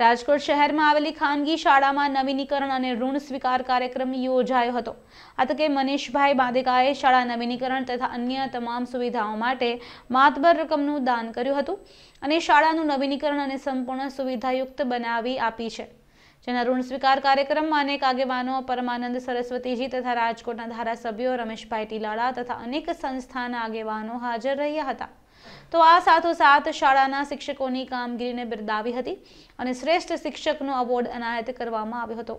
રાજકોટ શહેરમાં આવેલી ખાનગી શાળામાં નવીનીકરણ અને ઋણ સ્વીકાર કાર્યક્રમ યોજાયો હતો આ તકે મનીષભાઈ બાંદેકાએ શાળા નવીનીકરણ તથા અન્ય તમામ સુવિધાઓ માટે માતબર રકમનું દાન કર્યું હતું અને શાળાનું નવીનીકરણ અને સંપૂર્ણ સુવિધાયુક્ત બનાવી આપી છે જેના ઋણ સ્વીકાર કાર્યક્રમમાં અનેક આગેવાનો પરમાનંદ સરસ્વતીજી તથા રાજકોટના ધારાસભ્યો રમેશભાઈ ટીલાળા તથા અનેક સંસ્થાના આગેવાનો હાજર રહ્યા હતા તો આ સાથોસાથ શાળાના શિક્ષકોની કામગીરીને બિરદાવી હતી અને શ્રેષ્ઠ શિક્ષકનો એવોર્ડ એનાયત કરવામાં આવ્યો હતો